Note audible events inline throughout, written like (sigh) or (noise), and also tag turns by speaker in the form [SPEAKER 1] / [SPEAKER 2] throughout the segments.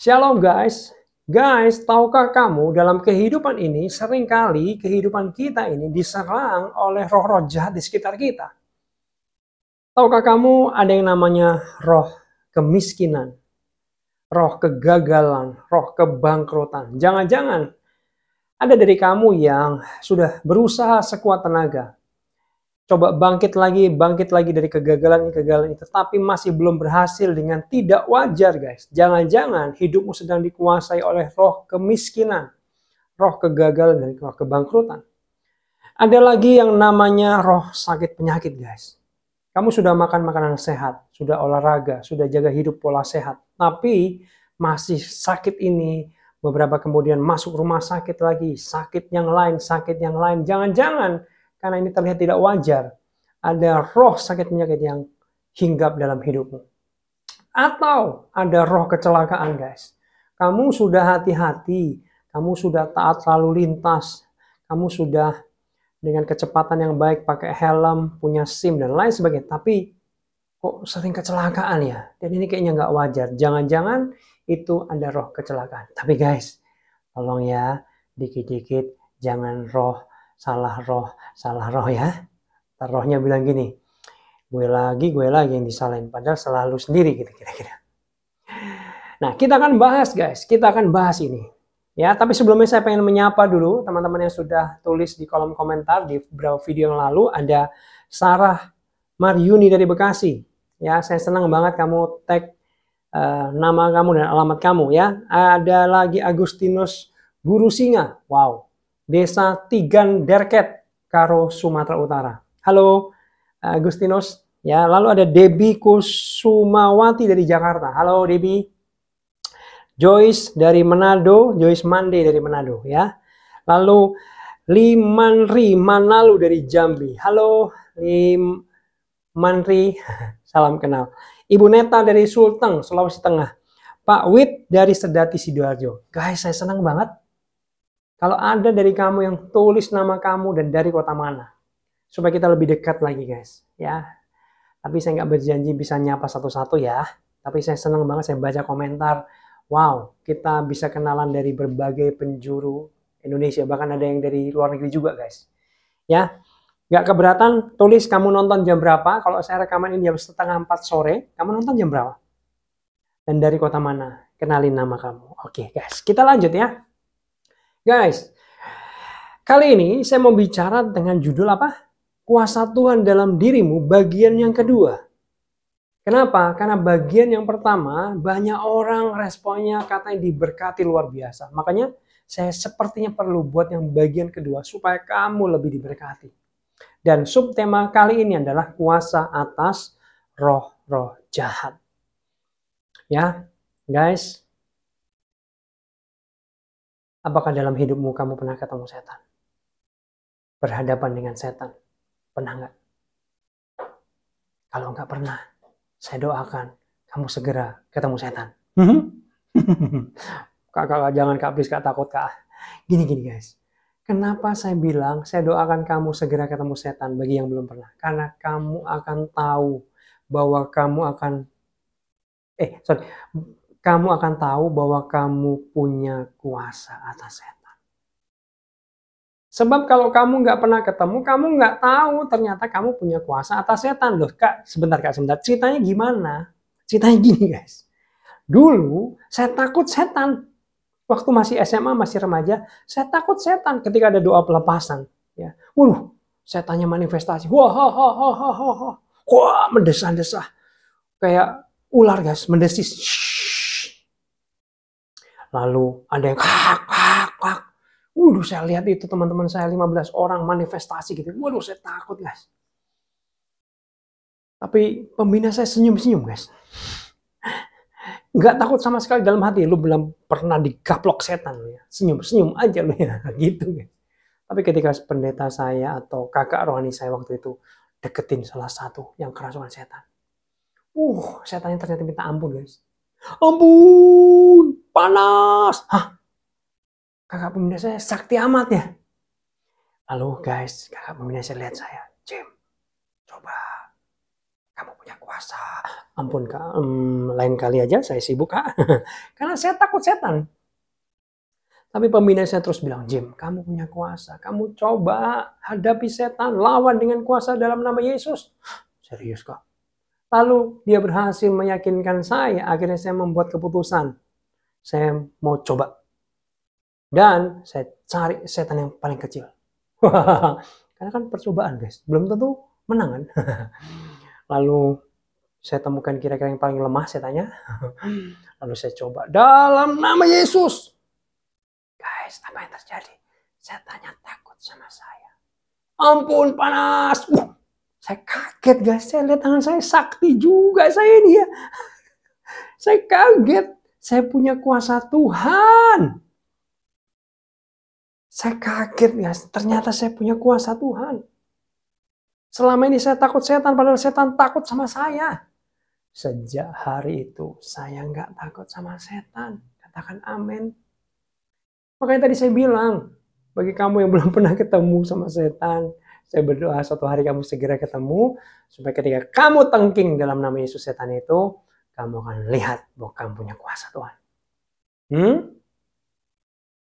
[SPEAKER 1] Shalom guys. Guys, tahukah kamu dalam kehidupan ini seringkali kehidupan kita ini diserang oleh roh-roh jahat di sekitar kita. Tahukah kamu ada yang namanya roh kemiskinan, roh kegagalan, roh kebangkrutan. Jangan-jangan ada dari kamu yang sudah berusaha sekuat tenaga, coba bangkit lagi, bangkit lagi dari kegagalan kegagalan itu, tapi masih belum berhasil dengan tidak wajar guys. Jangan-jangan hidupmu sedang dikuasai oleh roh kemiskinan, roh kegagalan, dan roh kebangkrutan. Ada lagi yang namanya roh sakit penyakit guys. Kamu sudah makan makanan sehat, sudah olahraga, sudah jaga hidup pola sehat, tapi masih sakit ini, beberapa kemudian masuk rumah sakit lagi, sakit yang lain, sakit yang lain. Jangan-jangan karena ini terlihat tidak wajar. Ada roh sakit penyakit yang hinggap dalam hidupmu. Atau ada roh kecelakaan, guys. Kamu sudah hati-hati, kamu sudah taat lalu lintas, kamu sudah dengan kecepatan yang baik, pakai helm, punya SIM, dan lain sebagainya. Tapi kok sering kecelakaan ya? Dan ini kayaknya nggak wajar. Jangan-jangan itu ada roh kecelakaan. Tapi guys, tolong ya, dikit-dikit jangan roh salah roh, salah roh ya. Ntar rohnya bilang gini, gue lagi, gue lagi yang disalahin. Padahal selalu sendiri gitu kira-kira. Nah, kita akan bahas guys, kita akan bahas ini. Ya, tapi sebelumnya saya pengen menyapa dulu teman-teman yang sudah tulis di kolom komentar di beberapa video yang lalu ada Sarah Maryuni dari Bekasi. Ya, saya senang banget kamu tag uh, nama kamu dan alamat kamu ya. Ada lagi Agustinus Guru Singa. Wow, Desa Tigan Derket, Karo, Sumatera Utara. Halo, eh, Agustinus. Ya, lalu ada Debi Kusumawati dari Jakarta. Halo Debi. Joyce dari Manado, Joyce Mande dari Manado ya. Lalu Limanri Manalu dari Jambi. Halo Limanri. (laughs) salam kenal. Ibu Neta dari Sulteng, Sulawesi Tengah. Pak Wit dari Sedati Sidoarjo. Guys, saya senang banget kalau ada dari kamu yang tulis nama kamu dan dari kota mana. Supaya kita lebih dekat lagi guys. ya. Tapi saya nggak berjanji bisa nyapa satu-satu ya. Tapi saya senang banget saya baca komentar. Wow, kita bisa kenalan dari berbagai penjuru Indonesia. Bahkan ada yang dari luar negeri juga guys. Ya, nggak keberatan tulis kamu nonton jam berapa. Kalau saya rekaman ini jam setengah empat sore, kamu nonton jam berapa? Dan dari kota mana? Kenalin nama kamu. Oke guys, kita lanjut ya. Guys, kali ini saya mau bicara dengan judul apa? Kuasa Tuhan dalam dirimu bagian yang kedua. Kenapa? Karena bagian yang pertama banyak orang responnya katanya diberkati luar biasa. Makanya saya sepertinya perlu buat yang bagian kedua supaya kamu lebih diberkati. Dan subtema kali ini adalah kuasa atas roh-roh jahat. Ya, guys, Apakah dalam hidupmu kamu pernah ketemu setan? Berhadapan dengan setan? Pernah nggak? Kalau nggak pernah, saya doakan kamu segera ketemu setan. Kakak (laughs) kak, jangan kak, please kak, takut kak. Gini, gini guys. Kenapa saya bilang saya doakan kamu segera ketemu setan bagi yang belum pernah? Karena kamu akan tahu bahwa kamu akan eh sorry kamu akan tahu bahwa kamu punya kuasa atas setan. Sebab kalau kamu nggak pernah ketemu, kamu nggak tahu ternyata kamu punya kuasa atas setan. Loh kak, sebentar kak, sebentar. Ceritanya gimana? Ceritanya (laughs) gini guys. Dulu saya takut setan. Waktu masih SMA, masih remaja, saya takut setan ketika ada doa pelepasan. Ya, Wuh, saya tanya manifestasi. Wah, ha, ha, ha, ha, ha. Wah, mendesah-desah. Kayak ular guys, mendesis. Shhh lalu ada yang kak kak kak Waduh saya lihat itu teman-teman saya 15 orang manifestasi gitu. Waduh saya takut guys. Tapi pembina saya senyum-senyum guys. Nggak takut sama sekali dalam hati. Lu belum pernah digaplok setan. Ya. Senyum-senyum aja lu ya. (laughs) Gitu guys. Tapi ketika pendeta saya atau kakak rohani saya waktu itu deketin salah satu yang kerasukan setan. Uh, setannya ternyata minta ampun guys. Ampun, panas. Hah? Kakak pembina saya sakti amat ya? Halo guys, kakak pembina saya lihat saya. Jim, coba. Kamu punya kuasa. Ampun kak, um, lain kali aja saya sibuk kak. (laughs) Karena saya takut setan. Tapi pembina saya terus bilang, Jim, kamu punya kuasa. Kamu coba hadapi setan, lawan dengan kuasa dalam nama Yesus. Serius kak? Lalu dia berhasil meyakinkan saya, akhirnya saya membuat keputusan. Saya mau coba. Dan saya cari setan yang paling kecil. (laughs) Karena kan percobaan guys, belum tentu menang kan. (laughs) Lalu saya temukan kira-kira yang paling lemah, saya tanya. (laughs) Lalu saya coba, dalam nama Yesus. Guys, apa yang terjadi? tanya takut sama saya. Ampun panas. Uh. Saya kaget guys, saya lihat tangan saya sakti juga saya ini ya. Saya kaget, saya punya kuasa Tuhan. Saya kaget guys, ternyata saya punya kuasa Tuhan. Selama ini saya takut setan, padahal setan takut sama saya. Sejak hari itu, saya nggak takut sama setan. Katakan amin. Makanya tadi saya bilang, bagi kamu yang belum pernah ketemu sama setan, saya berdoa suatu hari kamu segera ketemu supaya ketika kamu tengking dalam nama Yesus setan itu, kamu akan lihat bahwa kamu punya kuasa Tuhan. Hmm?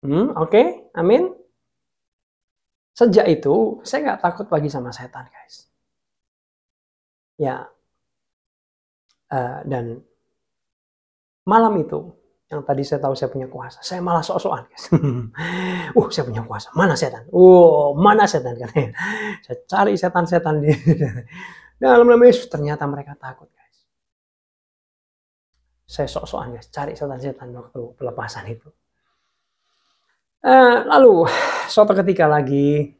[SPEAKER 1] Hmm, oke. Okay? Amin. Sejak itu saya nggak takut lagi sama setan, guys. Ya. Uh, dan malam itu yang tadi saya tahu saya punya kuasa. Saya malah sok-sokan, guys. (laughs) uh, saya punya kuasa. Mana setan? Uh, mana setan? Katanya. Saya cari setan-setan di (laughs) dalam nama Yesus. Ternyata mereka takut, guys. Saya sok-sokan, guys. Cari setan-setan waktu pelepasan itu. Uh, lalu, suatu ketika lagi,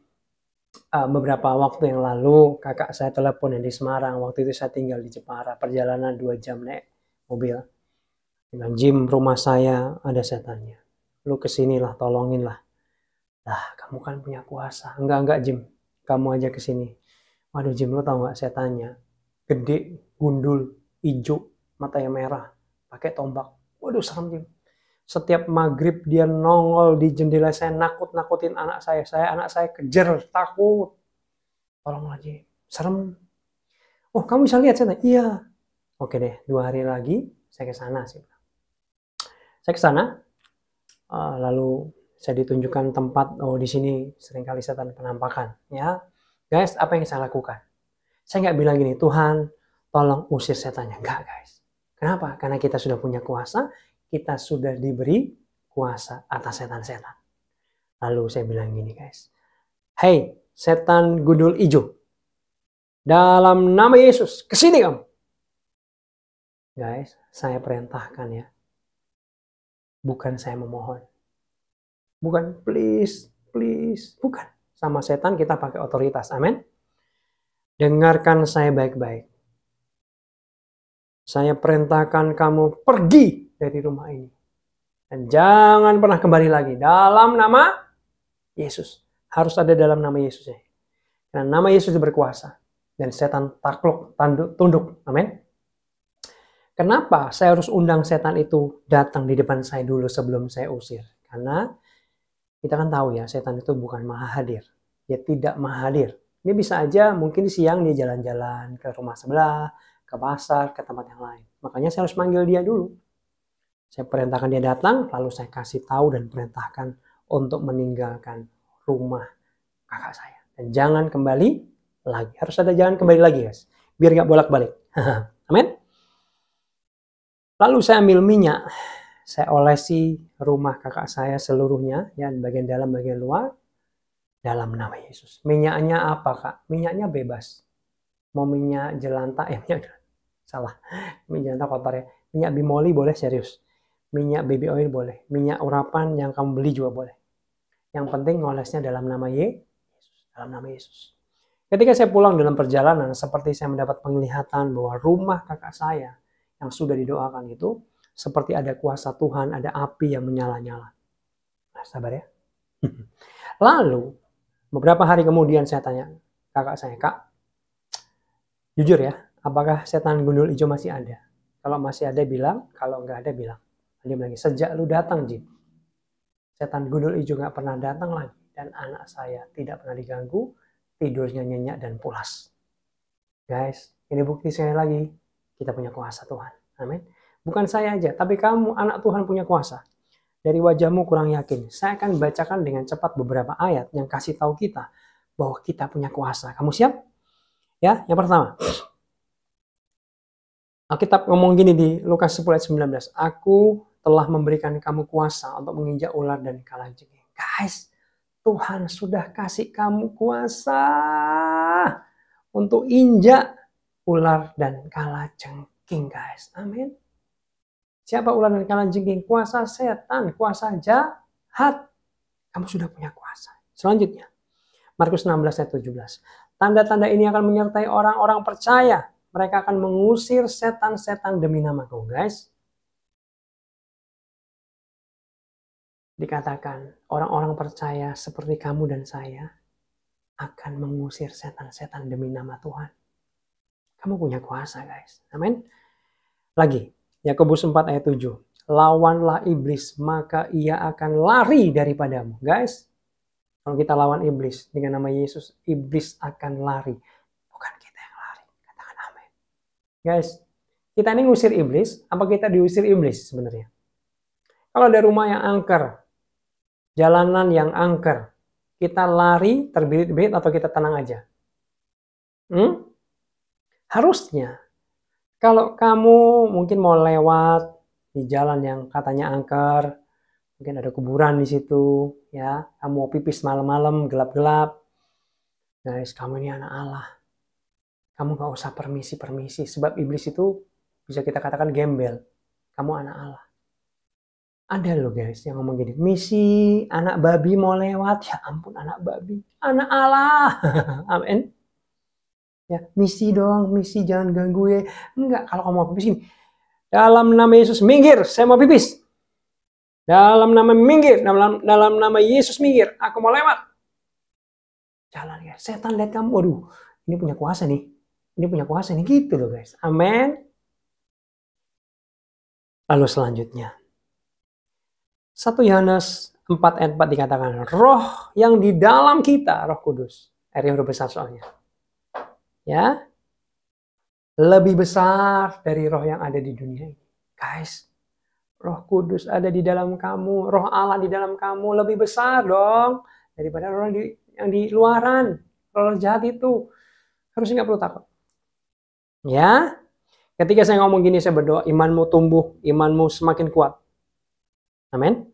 [SPEAKER 1] uh, beberapa waktu yang lalu, kakak saya telepon yang di Semarang. Waktu itu saya tinggal di Jepara. Perjalanan dua jam naik mobil dengan Jim rumah saya ada setannya lu kesinilah tolonginlah lah kamu kan punya kuasa enggak enggak Jim kamu aja kesini waduh Jim lu tau gak setannya gede gundul mata yang merah pakai tombak waduh serem Jim setiap maghrib dia nongol di jendela saya nakut nakutin anak saya saya anak saya kejer takut tolong lagi serem oh kamu bisa lihat sana iya oke deh dua hari lagi saya ke sana sih saya ke sana uh, lalu saya ditunjukkan tempat oh di sini seringkali setan penampakan ya guys apa yang saya lakukan saya nggak bilang gini Tuhan tolong usir setannya nggak guys kenapa karena kita sudah punya kuasa kita sudah diberi kuasa atas setan-setan lalu saya bilang gini guys hey setan gundul ijo dalam nama Yesus kesini kamu guys saya perintahkan ya Bukan saya memohon. Bukan please, please. Bukan. Sama setan kita pakai otoritas. Amin. Dengarkan saya baik-baik. Saya perintahkan kamu pergi dari rumah ini. Dan jangan pernah kembali lagi. Dalam nama Yesus. Harus ada dalam nama Yesus. Ya. Karena nama Yesus berkuasa. Dan setan takluk, tanduk, tunduk. Amin. Kenapa saya harus undang setan itu datang di depan saya dulu sebelum saya usir? Karena kita kan tahu ya, setan itu bukan maha hadir. Dia tidak maha hadir. Dia bisa aja mungkin siang dia jalan-jalan ke rumah sebelah, ke pasar, ke tempat yang lain. Makanya saya harus manggil dia dulu. Saya perintahkan dia datang, lalu saya kasih tahu dan perintahkan untuk meninggalkan rumah kakak saya. Dan jangan kembali lagi. Harus ada jangan kembali lagi guys. Biar nggak bolak-balik. (laughs) Amin. Lalu saya ambil minyak, saya olesi rumah kakak saya seluruhnya, ya bagian dalam, bagian luar, dalam nama Yesus. Minyaknya apa kak? Minyaknya bebas. Mau minyak jelanta, (laughs) eh minyak salah, minyak jelanta kotor ya. Minyak bimoli boleh serius. Minyak baby oil boleh. Minyak urapan yang kamu beli juga boleh. Yang penting ngolesnya dalam nama Yesus. Dalam nama Yesus. Ketika saya pulang dalam perjalanan, seperti saya mendapat penglihatan bahwa rumah kakak saya yang sudah didoakan itu seperti ada kuasa Tuhan, ada api yang menyala-nyala. Nah, sabar ya. (laughs) Lalu beberapa hari kemudian saya tanya kakak saya, "Kak, jujur ya, apakah setan gundul hijau masih ada?" Kalau masih ada bilang, kalau nggak ada bilang. Dia bilang, "Sejak lu datang, Jin, setan gundul hijau nggak pernah datang lagi dan anak saya tidak pernah diganggu, tidurnya nyenyak dan pulas." Guys, ini bukti saya lagi kita punya kuasa Tuhan. Amin. Bukan saya aja, tapi kamu anak Tuhan punya kuasa. Dari wajahmu kurang yakin. Saya akan bacakan dengan cepat beberapa ayat yang kasih tahu kita bahwa kita punya kuasa. Kamu siap? Ya, yang pertama. Alkitab ngomong gini di Lukas 10 ayat 19. Aku telah memberikan kamu kuasa untuk menginjak ular dan kalajengking. Guys, Tuhan sudah kasih kamu kuasa untuk injak ular dan kala jengking guys. Amin. Siapa ular dan kala jengking? Kuasa setan, kuasa jahat. Kamu sudah punya kuasa. Selanjutnya, Markus 16 ayat 17. Tanda-tanda ini akan menyertai orang-orang percaya. Mereka akan mengusir setan-setan demi nama kau guys. Dikatakan orang-orang percaya seperti kamu dan saya akan mengusir setan-setan demi nama Tuhan kamu punya kuasa, guys. Amin. Lagi, Yakobus 4 ayat 7. Lawanlah iblis, maka ia akan lari daripadamu. Guys, kalau kita lawan iblis dengan nama Yesus, iblis akan lari. Bukan kita yang lari. Katakan amin. Guys, kita ini ngusir iblis, apa kita diusir iblis sebenarnya? Kalau ada rumah yang angker, jalanan yang angker, kita lari terbit bit atau kita tenang aja? Hmm? Harusnya, kalau kamu mungkin mau lewat di jalan yang katanya angker, mungkin ada kuburan di situ, ya, kamu mau pipis malam-malam, gelap-gelap, nah, guys, kamu ini anak Allah. Kamu gak usah permisi-permisi, sebab iblis itu bisa kita katakan gembel. Kamu anak Allah. Ada loh guys yang ngomong gini, misi anak babi mau lewat, ya ampun anak babi, anak Allah. (laughs) Amin. Ya, misi dong, misi jangan ganggu ya. Enggak, kalau kamu mau pipis ini Dalam nama Yesus minggir, saya mau pipis. Dalam nama minggir, dalam, dalam nama Yesus minggir, aku mau lewat. Jalan ya, setan lihat kamu, waduh, ini punya kuasa nih. Ini punya kuasa nih, gitu loh guys. Amin. Lalu selanjutnya, satu Yohanes 4 ayat 4 dikatakan, roh yang di dalam kita, roh kudus. Ayat yang besar soalnya ya lebih besar dari roh yang ada di dunia ini. Guys, roh kudus ada di dalam kamu, roh Allah di dalam kamu lebih besar dong daripada roh yang di, yang di luaran, roh jahat itu. Harusnya nggak perlu takut. Ya, ketika saya ngomong gini saya berdoa imanmu tumbuh, imanmu semakin kuat. Amin.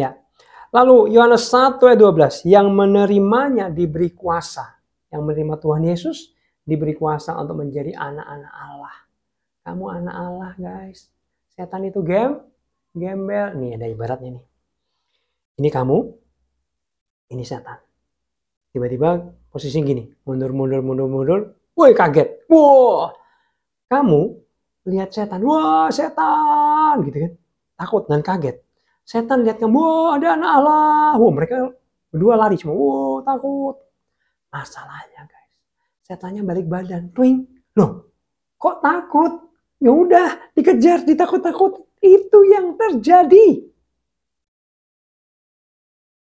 [SPEAKER 1] Ya. Lalu Yohanes 1 ayat 12 yang menerimanya diberi kuasa yang menerima Tuhan Yesus diberi kuasa untuk menjadi anak-anak Allah. Kamu anak Allah guys. Setan itu game, gembel. Nih ada ibaratnya nih. Ini kamu, ini setan. Tiba-tiba posisi gini, mundur, mundur, mundur, mundur. Woi kaget. Wow. Kamu lihat setan, wah setan gitu kan. Takut dan kaget. Setan lihat kamu, wah ada anak Allah. Wah mereka berdua lari semua, wah takut Masalahnya guys, setannya balik badan, twing. Loh, kok takut? Ya udah, dikejar, ditakut-takut. Itu yang terjadi.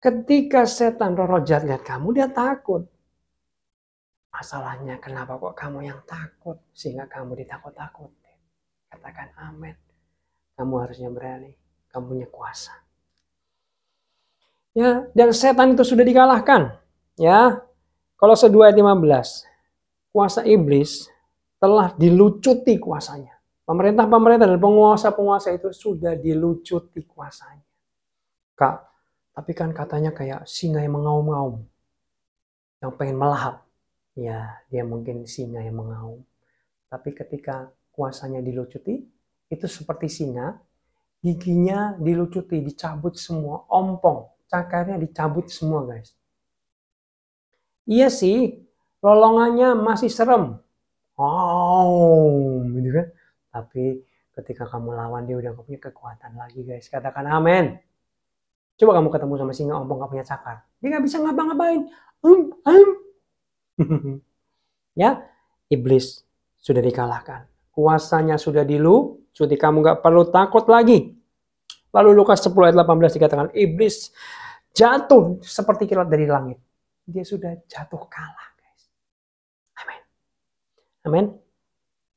[SPEAKER 1] Ketika setan jahat lihat kamu, dia takut. Masalahnya kenapa kok kamu yang takut sehingga kamu ditakut takut Katakan amin. Kamu harusnya berani, kamu punya kuasa. Ya, dan setan itu sudah dikalahkan. Ya, kalau 2 ayat 15. Kuasa iblis telah dilucuti kuasanya. Pemerintah-pemerintah dan penguasa-penguasa itu sudah dilucuti kuasanya. Kak, tapi kan katanya kayak singa yang mengaum-ngaum. Yang pengen melahap. Ya, dia mungkin singa yang mengaum. Tapi ketika kuasanya dilucuti, itu seperti singa. Giginya dilucuti, dicabut semua, ompong, cakarnya dicabut semua guys. Iya sih, lolongannya masih serem. Oh, gitu kan? Tapi ketika kamu lawan dia udah gak punya kekuatan lagi guys. Katakan amin. Coba kamu ketemu sama singa ompong gak punya cakar. Dia gak bisa ngapa-ngapain. Um, um. (laughs) ya, iblis sudah dikalahkan. Kuasanya sudah dilu, jadi kamu gak perlu takut lagi. Lalu Lukas 10 ayat 18 dikatakan, iblis jatuh seperti kilat dari langit dia sudah jatuh kalah, guys. Amin. Amin.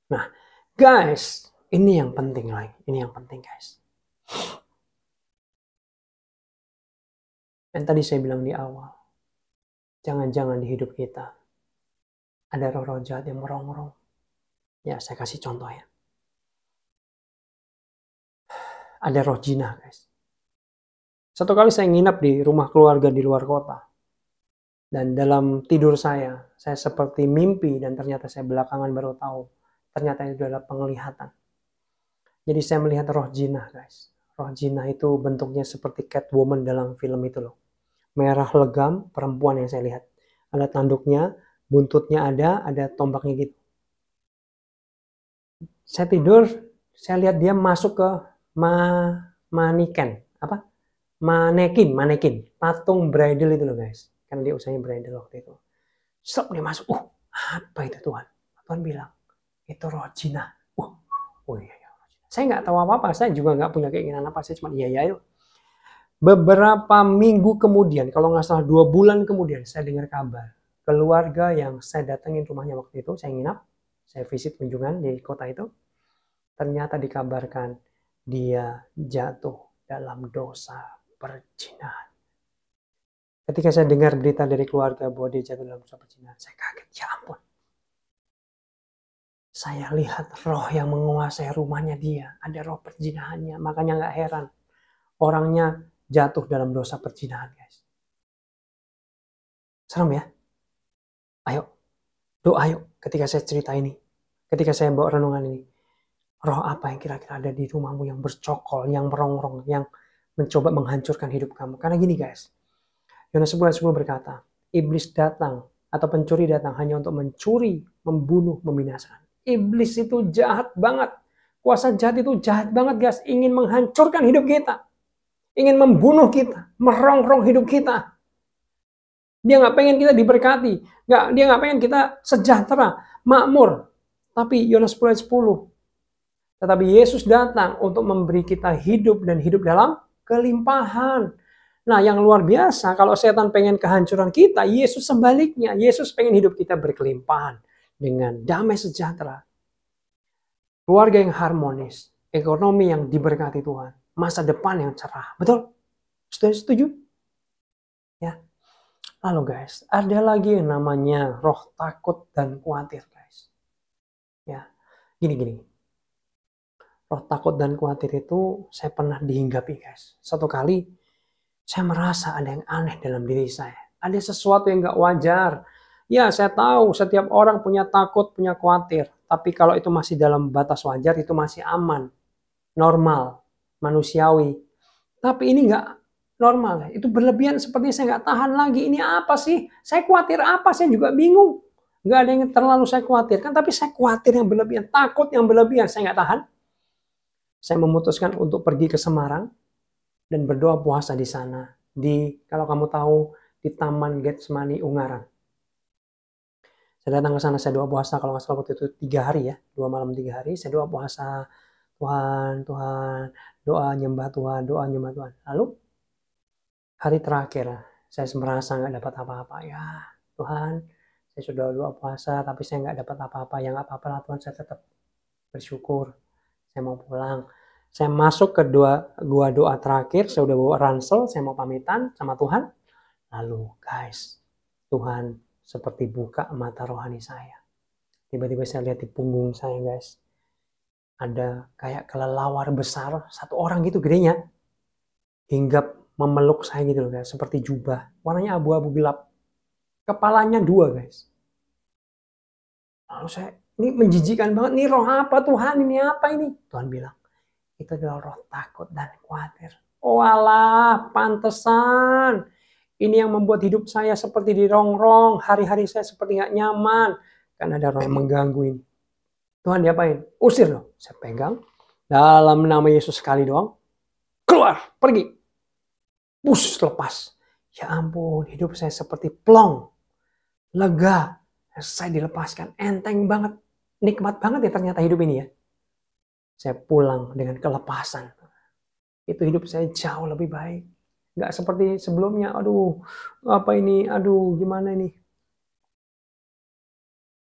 [SPEAKER 1] Nah, guys, ini yang penting lagi. Ini yang penting, guys. Dan tadi saya bilang di awal, jangan-jangan di hidup kita ada roh-roh jahat yang merongrong. Ya, saya kasih contoh ya. Ada roh jinah, guys. Satu kali saya nginap di rumah keluarga di luar kota. Dan dalam tidur saya, saya seperti mimpi dan ternyata saya belakangan baru tahu. Ternyata itu adalah penglihatan. Jadi saya melihat roh jinah guys. Roh jinah itu bentuknya seperti Catwoman dalam film itu loh. Merah legam perempuan yang saya lihat. Ada tanduknya, buntutnya ada, ada tombaknya gitu. Saya tidur, saya lihat dia masuk ke ma maniken apa manekin manekin patung bridal itu loh guys karena dia usahanya bridal waktu itu. Stop dia masuk. Uh, apa itu Tuhan? Tuhan bilang, itu roh Uh, oh iya, iya. Saya nggak tahu apa-apa. Saya juga nggak punya keinginan apa. Saya cuma iya, iya, iya. Beberapa minggu kemudian, kalau nggak salah dua bulan kemudian, saya dengar kabar. Keluarga yang saya datengin rumahnya waktu itu, saya nginap, saya visit kunjungan di kota itu, ternyata dikabarkan dia jatuh dalam dosa perjinahan. Ketika saya dengar berita dari keluarga bahwa dia jatuh dalam dosa percintaan, saya kaget. Ya ampun. Saya lihat roh yang menguasai rumahnya dia. Ada roh perjinahannya. Makanya nggak heran. Orangnya jatuh dalam dosa perjinahan, guys. Serem ya? Ayo, doa yuk ketika saya cerita ini. Ketika saya bawa renungan ini. Roh apa yang kira-kira ada di rumahmu yang bercokol, yang merongrong, yang mencoba menghancurkan hidup kamu. Karena gini guys, Yohanes 10 10 berkata, iblis datang atau pencuri datang hanya untuk mencuri, membunuh, membinasakan. Iblis itu jahat banget. Kuasa jahat itu jahat banget guys, ingin menghancurkan hidup kita. Ingin membunuh kita, merongrong hidup kita. Dia nggak pengen kita diberkati, nggak dia nggak pengen kita sejahtera, makmur. Tapi Yohanes 10 10 tetapi Yesus datang untuk memberi kita hidup dan hidup dalam kelimpahan. Nah, yang luar biasa, kalau setan pengen kehancuran kita, Yesus sebaliknya. Yesus pengen hidup kita berkelimpahan dengan damai sejahtera. Keluarga yang harmonis, ekonomi yang diberkati Tuhan, masa depan yang cerah. Betul? Sudah setuju? Ya. Lalu guys, ada lagi yang namanya roh takut dan khawatir guys. Ya. Gini-gini. Roh takut dan khawatir itu saya pernah dihinggapi guys. Satu kali saya merasa ada yang aneh dalam diri saya. Ada sesuatu yang gak wajar. Ya, saya tahu setiap orang punya takut, punya khawatir. Tapi kalau itu masih dalam batas wajar, itu masih aman. Normal, manusiawi. Tapi ini gak normal. Itu berlebihan seperti saya gak tahan lagi. Ini apa sih? Saya khawatir apa? Saya juga bingung. Gak ada yang terlalu saya khawatirkan, tapi saya khawatir yang berlebihan. Takut yang berlebihan, saya gak tahan. Saya memutuskan untuk pergi ke Semarang dan berdoa puasa di sana. Di kalau kamu tahu di Taman Getsemani Ungaran. Saya datang ke sana, saya doa puasa kalau nggak salah waktu itu tiga hari ya, dua malam tiga hari. Saya doa puasa Tuhan, Tuhan, doa nyembah Tuhan, doa nyembah Tuhan. Lalu hari terakhir saya merasa nggak dapat apa-apa ya Tuhan, saya sudah doa puasa tapi saya nggak dapat apa-apa yang apa-apa lah Tuhan saya tetap bersyukur saya mau pulang saya masuk ke dua gua doa terakhir, saya udah bawa ransel, saya mau pamitan sama Tuhan. Lalu guys, Tuhan seperti buka mata rohani saya. Tiba-tiba saya lihat di punggung saya guys. Ada kayak kelelawar besar, satu orang gitu gedenya. Hinggap memeluk saya gitu loh guys, seperti jubah. Warnanya abu-abu gelap. Kepalanya dua guys. Lalu saya, ini menjijikan banget, ini roh apa Tuhan, ini apa ini? Tuhan bilang, itu adalah roh takut dan khawatir. Oh Allah, pantesan. Ini yang membuat hidup saya seperti dirongrong. Hari-hari saya seperti nggak nyaman. Karena ada roh yang mengganggu ini. Tuhan diapain? Usir loh. Saya pegang. Dalam nama Yesus sekali doang. Keluar, pergi. Bus, lepas. Ya ampun, hidup saya seperti plong. Lega. Saya dilepaskan. Enteng banget. Nikmat banget ya ternyata hidup ini ya. Saya pulang dengan kelepasan. Itu hidup saya jauh lebih baik. Gak seperti sebelumnya. Aduh, apa ini? Aduh, gimana ini?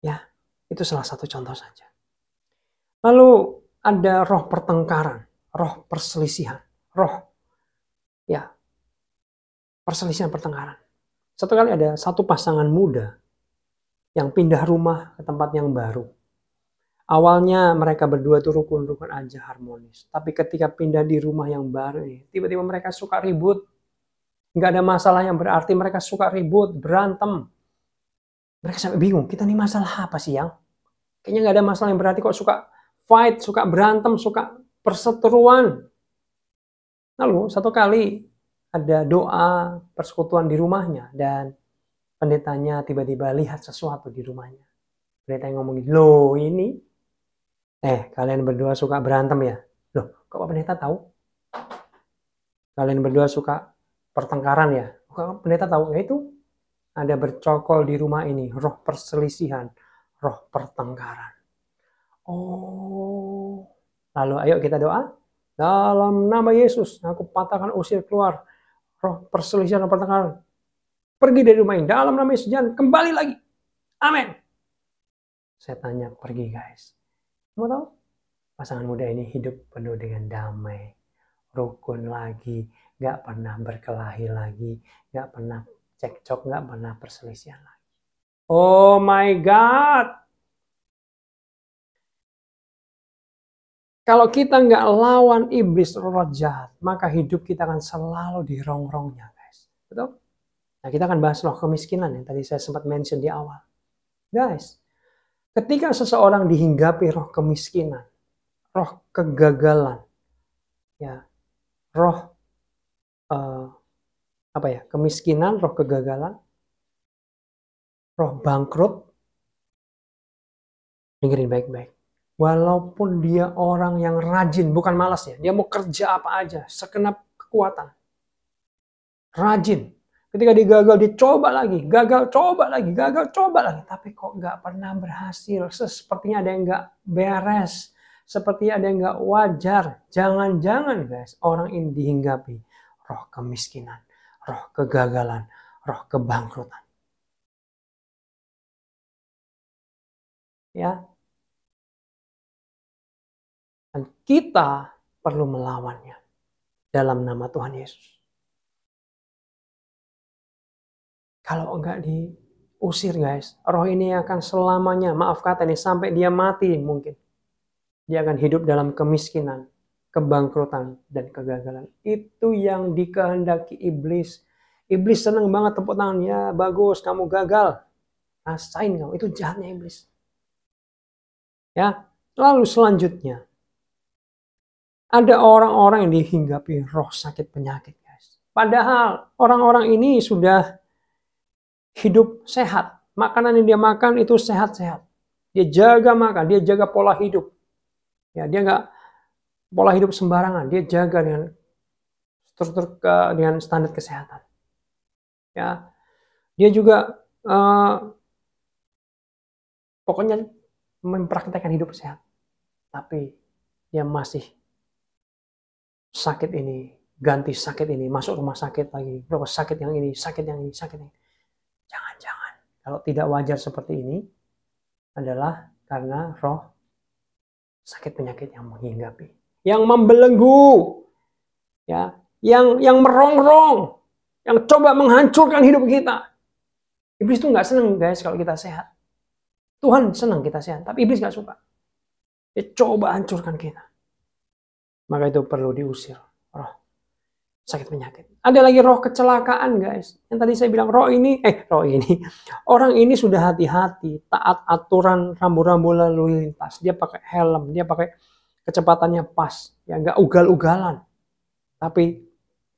[SPEAKER 1] Ya, itu salah satu contoh saja. Lalu ada roh pertengkaran, roh perselisihan, roh ya perselisihan pertengkaran. Satu kali ada satu pasangan muda yang pindah rumah ke tempat yang baru. Awalnya mereka berdua tuh rukun-rukun aja harmonis. Tapi ketika pindah di rumah yang baru, tiba-tiba mereka suka ribut. Nggak ada masalah yang berarti mereka suka ribut, berantem. Mereka sampai bingung, kita nih masalah apa sih yang? Kayaknya nggak ada masalah yang berarti kok suka fight, suka berantem, suka perseteruan. Lalu satu kali ada doa persekutuan di rumahnya dan pendetanya tiba-tiba lihat sesuatu di rumahnya. Pendeta yang ngomongin, loh ini Eh, kalian berdua suka berantem ya? Loh, kok Pak Pendeta tahu? Kalian berdua suka pertengkaran ya? Kok Pak Pendeta tahu? Ya itu, ada bercokol di rumah ini, roh perselisihan, roh pertengkaran. Oh, lalu ayo kita doa. Dalam nama Yesus, aku patahkan usir keluar roh perselisihan roh pertengkaran. Pergi dari rumah ini. Dalam nama Yesus, jangan kembali lagi. Amin. Saya tanya, pergi guys. Kamu tahu? Pasangan muda ini hidup penuh dengan damai, rukun lagi, Gak pernah berkelahi lagi, Gak pernah cekcok, Gak pernah perselisihan lagi. Oh my God! Kalau kita nggak lawan iblis roh jahat, maka hidup kita akan selalu di rongrongnya, guys. Betul? Nah, kita akan bahas roh kemiskinan yang tadi saya sempat mention di awal. Guys, Ketika seseorang dihinggapi roh kemiskinan, roh kegagalan, ya, roh eh, apa ya, kemiskinan, roh kegagalan, roh bangkrut, dengerin baik-baik. Walaupun dia orang yang rajin, bukan malas ya, dia mau kerja apa aja, sekenap kekuatan, rajin, Ketika dia gagal, dia coba lagi, gagal, coba lagi, gagal, coba lagi. Tapi kok gak pernah berhasil. Sepertinya ada yang gak beres. seperti ada yang gak wajar. Jangan-jangan guys, orang ini dihinggapi roh kemiskinan, roh kegagalan, roh kebangkrutan. Ya. Dan kita perlu melawannya dalam nama Tuhan Yesus. Kalau enggak diusir guys, roh ini akan selamanya, maaf kata ini sampai dia mati mungkin. Dia akan hidup dalam kemiskinan, kebangkrutan, dan kegagalan. Itu yang dikehendaki iblis. Iblis senang banget tepuk tangan, ya bagus, kamu gagal. Rasain kamu, itu jahatnya iblis. Ya, lalu selanjutnya, ada orang-orang yang dihinggapi roh sakit penyakit guys. Padahal orang-orang ini sudah hidup sehat. Makanan yang dia makan itu sehat-sehat. Dia jaga makan, dia jaga pola hidup. Ya, dia nggak pola hidup sembarangan. Dia jaga dengan struktur ke, dengan standar kesehatan. Ya, dia juga uh, pokoknya mempraktekkan hidup sehat. Tapi dia masih sakit ini, ganti sakit ini, masuk rumah sakit lagi, berapa sakit yang ini, sakit yang ini, sakit yang ini. Jangan-jangan kalau tidak wajar seperti ini adalah karena roh sakit penyakit yang menghinggapi, yang membelenggu, ya, yang yang merongrong, yang coba menghancurkan hidup kita. Iblis itu nggak seneng guys kalau kita sehat. Tuhan senang kita sehat, tapi iblis nggak suka. Dia coba hancurkan kita. Maka itu perlu diusir roh sakit penyakit. Ada lagi roh kecelakaan, guys. Yang tadi saya bilang roh ini, eh roh ini, (laughs) orang ini sudah hati-hati, taat aturan rambu-rambu lalu lintas. Dia pakai helm, dia pakai kecepatannya pas, ya nggak ugal-ugalan. Tapi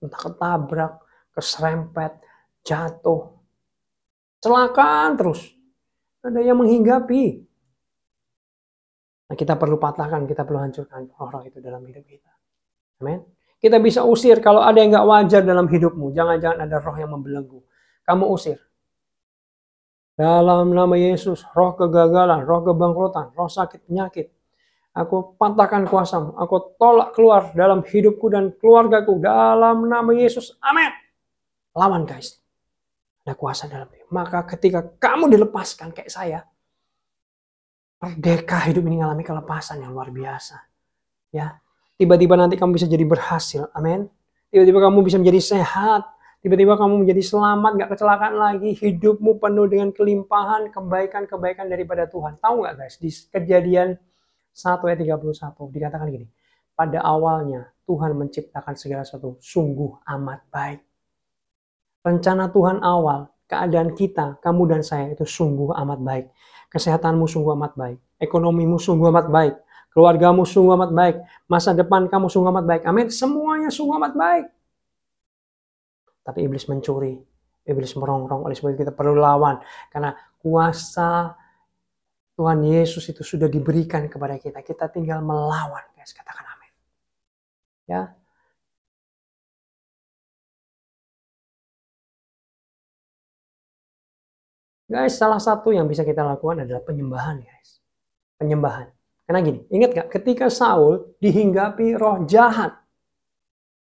[SPEAKER 1] entah ketabrak, keserempet, jatuh, celakaan terus. Ada yang menghinggapi. Nah, kita perlu patahkan, kita perlu hancurkan roh-roh itu dalam hidup kita. Amin. Kita bisa usir kalau ada yang nggak wajar dalam hidupmu. Jangan-jangan ada roh yang membelenggu. Kamu usir. Dalam nama Yesus, roh kegagalan, roh kebangkrutan, roh sakit, penyakit. Aku patahkan kuasamu. Aku tolak keluar dalam hidupku dan keluargaku. Dalam nama Yesus. Amin. Lawan guys. Ada kuasa dalam diri. Maka ketika kamu dilepaskan kayak saya, merdeka hidup ini mengalami kelepasan yang luar biasa. Ya, Tiba-tiba nanti kamu bisa jadi berhasil. Amin. Tiba-tiba kamu bisa menjadi sehat. Tiba-tiba kamu menjadi selamat, gak kecelakaan lagi. Hidupmu penuh dengan kelimpahan, kebaikan-kebaikan daripada Tuhan. Tahu gak guys, di kejadian 1 ayat 31 dikatakan gini. Pada awalnya Tuhan menciptakan segala sesuatu sungguh amat baik. Rencana Tuhan awal, keadaan kita, kamu dan saya itu sungguh amat baik. Kesehatanmu sungguh amat baik. Ekonomimu sungguh amat baik. Keluargamu sungguh amat baik. Masa depan kamu sungguh amat baik. Amin. Semuanya sungguh amat baik. Tapi iblis mencuri. Iblis merongrong. Oleh sebab itu kita perlu lawan. Karena kuasa Tuhan Yesus itu sudah diberikan kepada kita. Kita tinggal melawan. Guys, katakan amin. Ya, Guys, salah satu yang bisa kita lakukan adalah penyembahan, guys. Penyembahan. Karena gini, ingat gak? Ketika Saul dihinggapi roh jahat,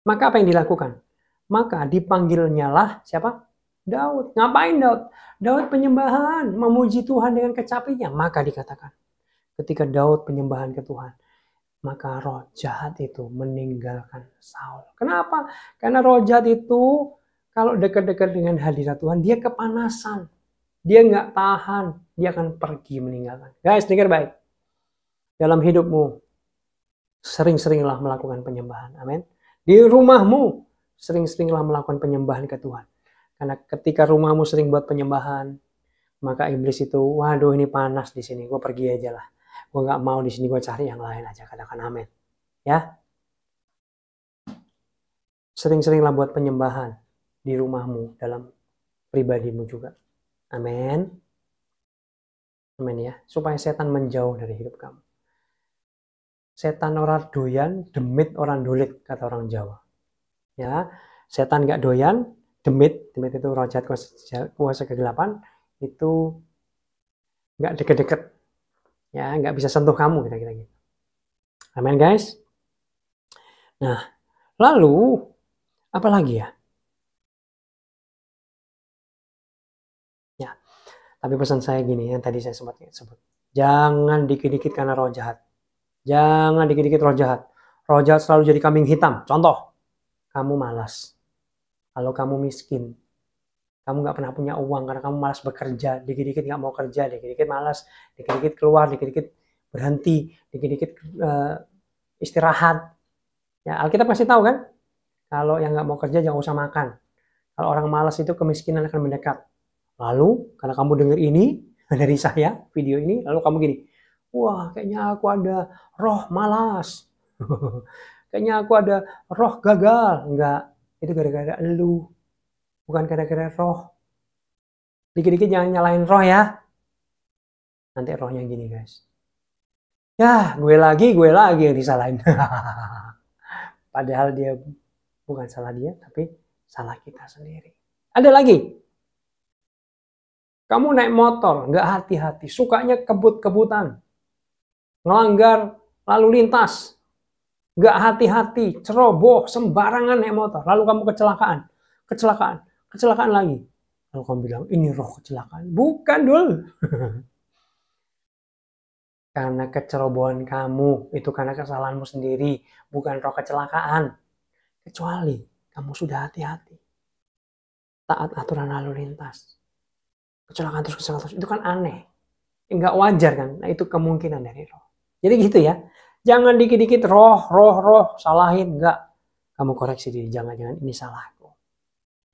[SPEAKER 1] maka apa yang dilakukan? Maka dipanggilnya lah siapa? Daud. Ngapain Daud? Daud penyembahan, memuji Tuhan dengan kecapinya. Maka dikatakan, ketika Daud penyembahan ke Tuhan, maka roh jahat itu meninggalkan Saul. Kenapa? Karena roh jahat itu kalau dekat-dekat dengan hadirat Tuhan, dia kepanasan. Dia nggak tahan, dia akan pergi meninggalkan. Guys, dengar baik dalam hidupmu sering-seringlah melakukan penyembahan. Amin. Di rumahmu sering-seringlah melakukan penyembahan ke Tuhan. Karena ketika rumahmu sering buat penyembahan, maka iblis itu, waduh ini panas di sini, gue pergi aja lah. Gue nggak mau di sini, gue cari yang lain aja. Katakan amin. Ya. Sering-seringlah buat penyembahan di rumahmu, dalam pribadimu juga. Amin. Amin ya. Supaya setan menjauh dari hidup kamu setan orang doyan, demit orang dolit, kata orang Jawa. Ya, setan nggak doyan, demit, demit itu roh jahat kuasa kegelapan, itu nggak deket-deket, ya nggak bisa sentuh kamu kira-kira gitu. Amin guys. Nah, lalu apa lagi ya? Ya, tapi pesan saya gini yang tadi saya sempat sebut, jangan dikit-dikit karena roh jahat Jangan dikit-dikit roh jahat. Roh jahat selalu jadi kambing hitam. Contoh, kamu malas. Kalau kamu miskin, kamu nggak pernah punya uang karena kamu malas bekerja. Dikit-dikit nggak mau kerja, dikit-dikit malas, dikit-dikit keluar, dikit-dikit berhenti, dikit-dikit uh, istirahat. Ya, Alkitab pasti tahu kan? Kalau yang nggak mau kerja jangan usah makan. Kalau orang malas itu kemiskinan akan mendekat. Lalu, karena kamu dengar ini (laughs) dari saya, video ini, lalu kamu gini, wah kayaknya aku ada roh malas, (laughs) kayaknya aku ada roh gagal. Enggak, itu gara-gara lu, bukan gara-gara roh. Dikit-dikit jangan nyalain roh ya. Nanti rohnya gini guys. Ya, gue lagi, gue lagi yang disalahin. (laughs) Padahal dia bukan salah dia, tapi salah kita sendiri. Ada lagi. Kamu naik motor, nggak hati-hati, sukanya kebut-kebutan melanggar lalu lintas, nggak hati-hati, ceroboh, sembarangan naik motor, lalu kamu kecelakaan, kecelakaan, kecelakaan lagi. Lalu kamu bilang, ini roh kecelakaan. Bukan, Dul. (laughs) karena kecerobohan kamu, itu karena kesalahanmu sendiri, bukan roh kecelakaan. Kecuali kamu sudah hati-hati. Taat aturan lalu lintas. Kecelakaan terus, kecelakaan terus. Itu kan aneh. Enggak wajar kan? Nah itu kemungkinan dari roh. Jadi gitu ya. Jangan dikit-dikit roh, roh, roh, salahin. Enggak. Kamu koreksi diri. Jangan-jangan ini salahku.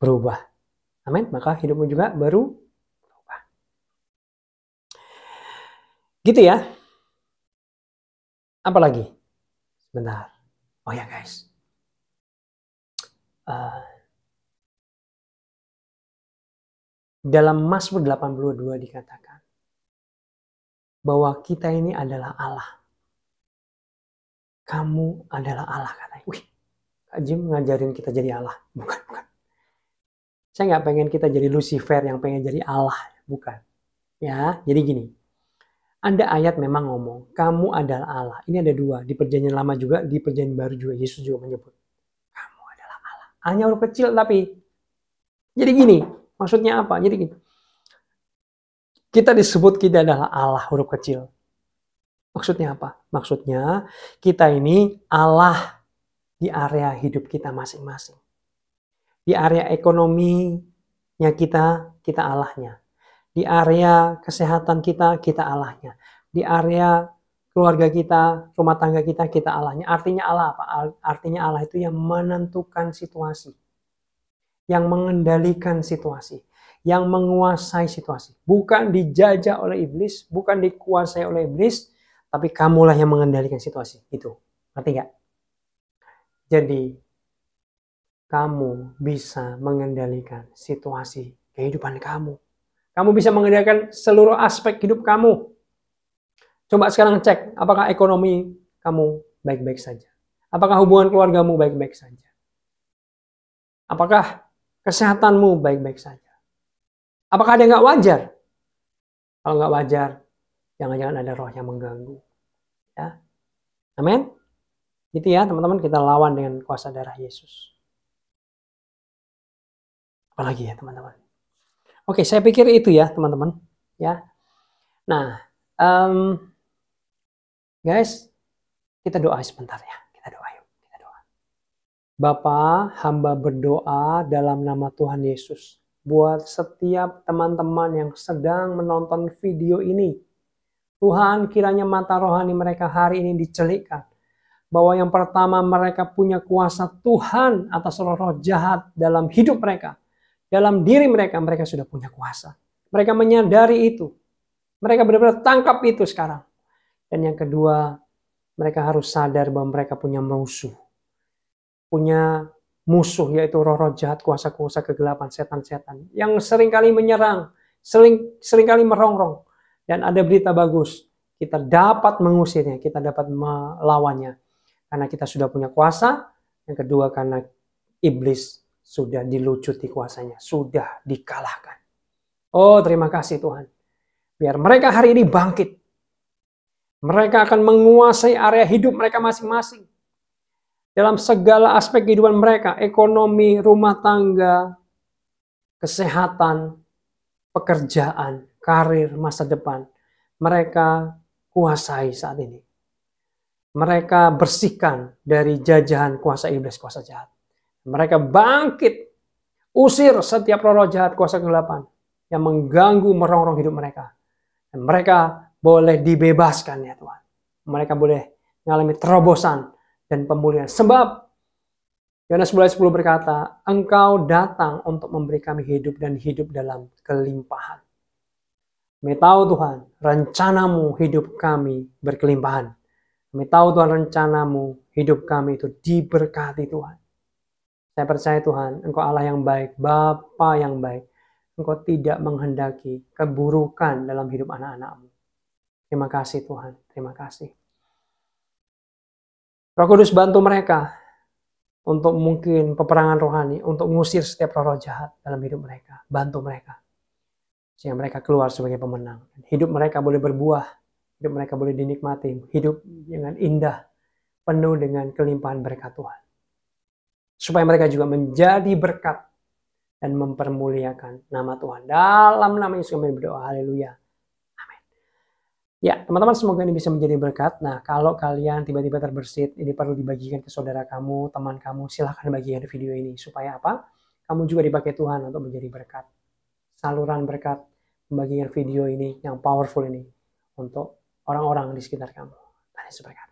[SPEAKER 1] Berubah. Amin. Maka hidupmu juga baru berubah. Gitu ya. Apalagi? Sebentar. Oh ya guys. Uh, dalam Mazmur 82 dikatakan bahwa kita ini adalah Allah kamu adalah Allah katanya. Wih, Kak Jim ngajarin kita jadi Allah. Bukan, bukan. Saya nggak pengen kita jadi Lucifer yang pengen jadi Allah. Bukan. Ya, jadi gini. Ada ayat memang ngomong, kamu adalah Allah. Ini ada dua, di perjanjian lama juga, di perjanjian baru juga. Yesus juga menyebut, kamu adalah Allah. Hanya huruf kecil tapi. Jadi gini, maksudnya apa? Jadi gini. Kita disebut kita adalah Allah huruf kecil. Maksudnya apa? Maksudnya kita ini Allah di area hidup kita masing-masing. Di area ekonominya kita, kita Allahnya. Di area kesehatan kita, kita Allahnya. Di area keluarga kita, rumah tangga kita, kita Allahnya. Artinya Allah apa? Artinya Allah itu yang menentukan situasi. Yang mengendalikan situasi yang menguasai situasi. Bukan dijajah oleh iblis, bukan dikuasai oleh iblis, tapi kamulah yang mengendalikan situasi itu ngerti nggak jadi kamu bisa mengendalikan situasi kehidupan kamu kamu bisa mengendalikan seluruh aspek hidup kamu coba sekarang cek apakah ekonomi kamu baik-baik saja apakah hubungan keluargamu baik-baik saja apakah kesehatanmu baik-baik saja apakah ada yang nggak wajar kalau nggak wajar jangan-jangan ada roh yang mengganggu ya amin gitu ya teman-teman kita lawan dengan kuasa darah Yesus apalagi ya teman-teman oke saya pikir itu ya teman-teman ya nah um, guys kita doa sebentar ya kita doa yuk kita doa Bapa hamba berdoa dalam nama Tuhan Yesus buat setiap teman-teman yang sedang menonton video ini Tuhan kiranya mata rohani mereka hari ini dicelikkan. Bahwa yang pertama mereka punya kuasa Tuhan atas roh-roh jahat dalam hidup mereka. Dalam diri mereka, mereka sudah punya kuasa. Mereka menyadari itu. Mereka benar-benar tangkap itu sekarang. Dan yang kedua, mereka harus sadar bahwa mereka punya musuh. Punya musuh yaitu roh-roh jahat, kuasa-kuasa kegelapan, setan-setan yang seringkali menyerang, sering seringkali merongrong. Dan ada berita bagus, kita dapat mengusirnya, kita dapat melawannya. Karena kita sudah punya kuasa, yang kedua karena iblis sudah dilucuti kuasanya, sudah dikalahkan. Oh terima kasih Tuhan. Biar mereka hari ini bangkit. Mereka akan menguasai area hidup mereka masing-masing. Dalam segala aspek kehidupan mereka, ekonomi, rumah tangga, kesehatan, pekerjaan, karir, masa depan, mereka kuasai saat ini. Mereka bersihkan dari jajahan kuasa iblis, kuasa jahat. Mereka bangkit, usir setiap roh roh jahat, kuasa kegelapan yang mengganggu, merongrong hidup mereka. Dan mereka boleh dibebaskan ya Tuhan. Mereka boleh mengalami terobosan dan pemulihan. Sebab Yohanes 10 berkata, Engkau datang untuk memberi kami hidup dan hidup dalam kelimpahan. Kami tahu Tuhan, rencanamu hidup kami berkelimpahan. Kami tahu Tuhan rencanamu hidup kami itu diberkati Tuhan. Saya percaya Tuhan, Engkau Allah yang baik, Bapa yang baik. Engkau tidak menghendaki keburukan dalam hidup anak-anakmu. Terima kasih Tuhan, terima kasih. Roh Kudus bantu mereka untuk mungkin peperangan rohani, untuk mengusir setiap roh-roh jahat dalam hidup mereka. Bantu mereka sehingga mereka keluar sebagai pemenang. Hidup mereka boleh berbuah, hidup mereka boleh dinikmati, hidup dengan indah, penuh dengan kelimpahan berkat Tuhan. Supaya mereka juga menjadi berkat dan mempermuliakan nama Tuhan. Dalam nama Yesus kami berdoa, haleluya. Amin. Ya, teman-teman semoga ini bisa menjadi berkat. Nah, kalau kalian tiba-tiba terbersit, ini perlu dibagikan ke saudara kamu, teman kamu, silahkan bagikan video ini. Supaya apa? Kamu juga dipakai Tuhan untuk menjadi berkat saluran berkat membagikan video ini yang powerful ini untuk orang-orang di sekitar kamu. Tuhan Yesus